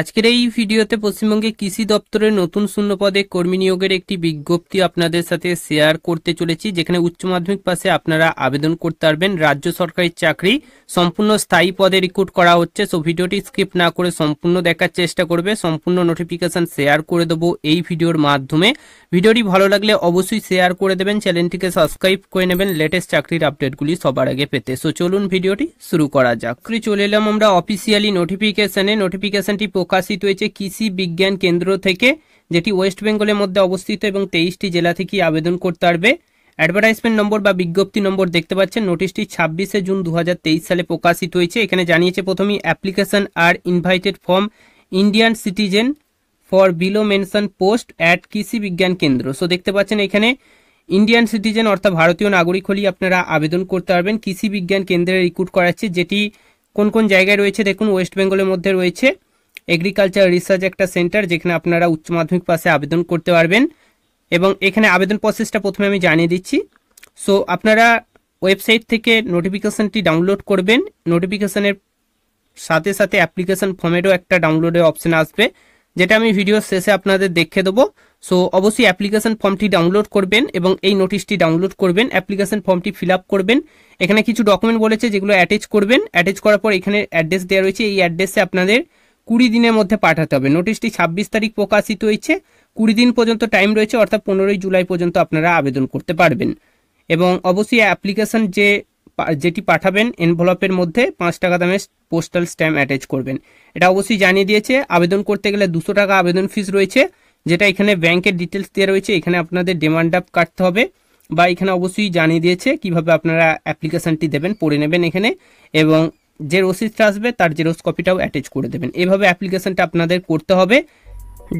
আজকের এই ভিডিওতে পশ্চিমবঙ্গে কৃষি দপ্তরের নতুন শূন্য পদে কর্মী নিয়োগের একটি বিজ্ঞপ্তি আপনাদের সাথে শেয়ার করতে চলেছি যেখানে উচ্চ মাধ্যমিক পাশে আপনারা আবেদন করতে পারবেন রাজ্য সরকারি চাকরি সম্পূর্ণ স্থায়ী পদে রিক্রুট করা হচ্ছে সো ভিডিওটি স্কিপ না করে সম্পূর্ণ দেখার চেষ্টা করবে সম্পূর্ণ নোটিফিকেশান শেয়ার করে দেবো এই ভিডিওর মাধ্যমে ভিডিওটি ভালো লাগলে অবশ্যই শেয়ার করে দেবেন চ্যানেলটিকে সাবস্ক্রাইব করে নেবেন লেটেস্ট চাকরির আপডেটগুলি সবার আগে পেতে সো চলুন ভিডিওটি শুরু করা যাক চলে এলাম আমরা অফিসিয়ালি নোটিফিকেশানে নোটিফিকেশানটি প্রকাশিত হয়েছে কৃষি বিজ্ঞান কেন্দ্র থেকে যেটি ওয়েস্ট বেঙ্গলের মধ্যে অবস্থিত এবং তেইশটি জেলা থেকে আবেদন করতে পারবে অ্যাডভার্টাইজমেন্ট নম্বর বা বিজ্ঞপ্তি নম্বর দেখতে পাচ্ছেন নোটিশটি ছাব্বিশে জুন দু সালে প্রকাশিত হয়েছে এখানে জানিয়েছে প্রথমেই application are invited form Indian citizen for below mention post at Krishi Vigyan কেন্দ্র সো দেখতে পাচ্ছেন এখানে ইন্ডিয়ান সিটিজেন অর্থাৎ ভারতীয় নাগরিক হলেই আপনারা আবেদন করতে পারবেন কৃষি বিজ্ঞান কেন্দ্রে রিক্রুট করাচ্ছে যেটি কোন কোন জায়গায় রয়েছে দেখুন ওয়েস্ট বেঙ্গলের মধ্যে রয়েছে এগ্রিকালচার রিসার্চ একটা সেন্টার যেখানে আপনারা উচ্চ মাধ্যমিক পাশে আবেদন করতে পারবেন এবং এখানে আবেদন প্রসেসটা প্রথমে আমি জানিয়ে দিচ্ছি সো আপনারা ওয়েবসাইট থেকে নোটিফিকেশানটি ডাউনলোড করবেন নোটিফিকেশানের সাথে সাথে অ্যাপ্লিকেশান ফর্মেরও একটা ডাউনলোডের অপশান আসবে যেটা আমি ভিডিও শেষে আপনাদের দেখে দেবো সো অবশ্যই অ্যাপ্লিকেশান ফর্মটি ডাউনলোড করবেন এবং এই নোটিশটি ডাউনলোড করবেন অ্যাপ্লিকেশান ফর্মটি ফিল করবেন এখানে কিছু ডকুমেন্ট বলেছে যেগুলো অ্যাটাচ করবেন অ্যাটাচ করার পর এখানে অ্যাড্রেস দেওয়া রয়েছে এই অ্যাড্রেসে আপনাদের কুড়ি দিনের মধ্যে পাঠাতে হবে নোটিশটি ছাব্বিশ তারিখ প্রকাশিত হয়েছে কুড়ি দিন পর্যন্ত টাইম রয়েছে অর্থাৎ পনেরোই জুলাই পর্যন্ত আপনারা আবেদন করতে পারবেন এবং অবশ্যই অ্যাপ্লিকেশন যে যেটি পাঠাবেন এনভেলপের মধ্যে পাঁচ টাকা দামের পোস্টাল স্ট্যাম্প অ্যাটাচ করবেন এটা অবশ্যই জানিয়ে দিয়েছে আবেদন করতে গেলে দুশো টাকা আবেদন ফিস রয়েছে যেটা এখানে ব্যাংকের ডিটেলস দেওয়া রয়েছে এখানে আপনাদের ডিমান্ড আপ কাটতে হবে বা এখানে অবশ্যই জানিয়ে দিয়েছে কিভাবে আপনারা অ্যাপ্লিকেশানটি দেবেন পড়ে নেবেন এখানে এবং যে রসিদটা আসবে তার জেরোস কপিটাও অ্যাটাচ করে দেবেন এভাবে অ্যাপ্লিকেশনটা আপনাদের করতে হবে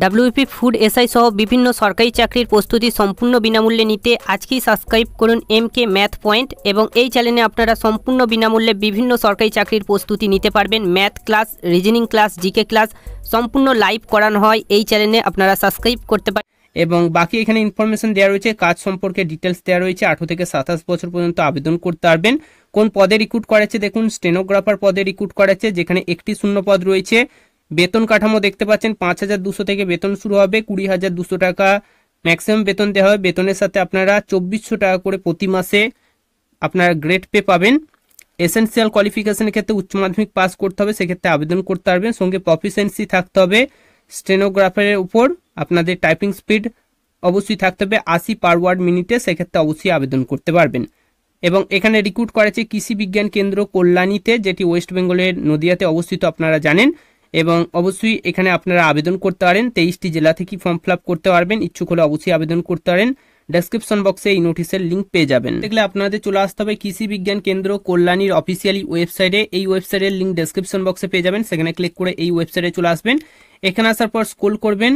ডাব্লিউপি ফুড এসআই সহ বিভিন্ন সরকারি চাকরির প্রস্তুতি সম্পূর্ণ বিনামূল্যে নিতে আজকেই সাবস্ক্রাইব করুন এম কে ম্যাথ পয়েন্ট এবং এই চ্যানেলে আপনারা সম্পূর্ণ বিনামূল্যে বিভিন্ন সরকারি চাকরির প্রস্তুতি নিতে পারবেন math class reasoning class GK class সম্পূর্ণ লাইভ করানো হয় এই চ্যানেলে আপনারা সাবস্ক্রাইব করতে পারেন এবং বাকি এখানে ইনফরমেশন দেওয়া রয়েছে কাজ সম্পর্কে ডিটেলস দেওয়া রয়েছে আঠেরো থেকে সাতাশ বছর পর্যন্ত আবেদন করতে পারবেন কোন পদে রিক্রুট করাচ্ছে দেখুন স্টেনোগ্রাফার পদে রিক্রুট করাচ্ছে যেখানে একটি শূন্য পদ রয়েছে বেতন কাঠামো দেখতে পাচ্ছেন পাঁচ হাজার দুশো থেকে বেতন শুরু হবে কুড়ি হাজার দুশো টাকা ম্যাক্সিমাম বেতন দেওয়া হবে বেতনের সাথে আপনারা চব্বিশশো টাকা করে প্রতি মাসে আপনারা গ্রেড পে পাবেন এসেন্সিয়াল কোয়ালিফিকেশনের ক্ষেত্রে উচ্চ মাধ্যমিক পাস করতে হবে সেক্ষেত্রে আবেদন করতে পারবেন সঙ্গে প্রফিসিয়েন্সি থাকতে হবে স্টেনোগ্রাফারের উপর আপনাদের টাইপিং স্পিড অবশ্যই থাকতে হবে আশি পার ওয়ার্ড মিনিটে সেক্ষেত্রে অবশ্যই আবেদন করতে পারবেন এবং এখানে রিক্রুট করেছে কৃষি বিজ্ঞান কেন্দ্র কল্যাণীতে যেটি ওয়েস্ট বেঙ্গলের নদিয়াতে অবস্থিত আপনারা জানেন এবং অবশ্যই এখানে আপনারা আবেদন করতে পারেন তেইশটি জেলা থেকে ফর্ম ফিল করতে পারবেন ইচ্ছুক হলে অবশ্যই আবেদন করতে পারেন ডেসক্রিপশন বক্সে এই নোটিশের লিঙ্ক পেয়ে যাবেন দেখলে আপনাদের চলে আসতে হবে কৃষি বিজ্ঞান কেন্দ্র কল্যাণীর অফিসিয়ালি ওয়েবসাইটে এই ওয়েবসাইটের লিঙ্ক ডেসক্রিপশন বক্সে পেয়ে যাবেন সেখানে ক্লিক করে এই ওয়েবসাইটে চলে আসবেন এখানে আসার পর স্কুল করবেন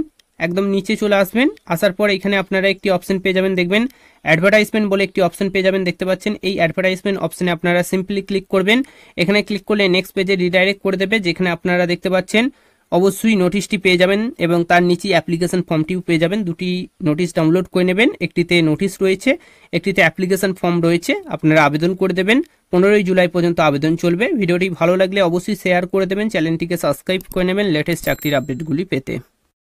একদম নিচে চলে আসবেন আসার পর এখানে আপনারা একটি অপশন পেয়ে যাবেন দেখবেন অ্যাডভার্টাইজমেন্ট বলে একটি অপশন পেয়ে যাবেন দেখতে পাচ্ছেন এই অ্যাডভার্টাইজমেন্ট অপশনে আপনারা সিম্পলি ক্লিক করবেন এখানে ক্লিক করলে নেক্সট পেজে রিডাইরেক্ট করে দেবে যেখানে আপনারা দেখতে পাচ্ছেন অবশ্যই নোটিশটি পেয়ে যাবেন এবং তার নিচে অ্যাপ্লিকেশন ফর্মটিও পেয়ে যাবেন দুটি নোটিশ ডাউনলোড করে নেবেন একটিতে নোটিশ রয়েছে একটিতে অ্যাপ্লিকেশন ফর্ম রয়েছে আপনারা আবেদন করে দেবেন পনেরোই জুলাই পর্যন্ত আবেদন চলবে ভিডিওটি ভালো লাগলে অবশ্যই শেয়ার করে দেবেন চ্যানেলটিকে সাবস্ক্রাইব করে নেবেন লেটেস্ট চাকরির আপডেটগুলি পেতে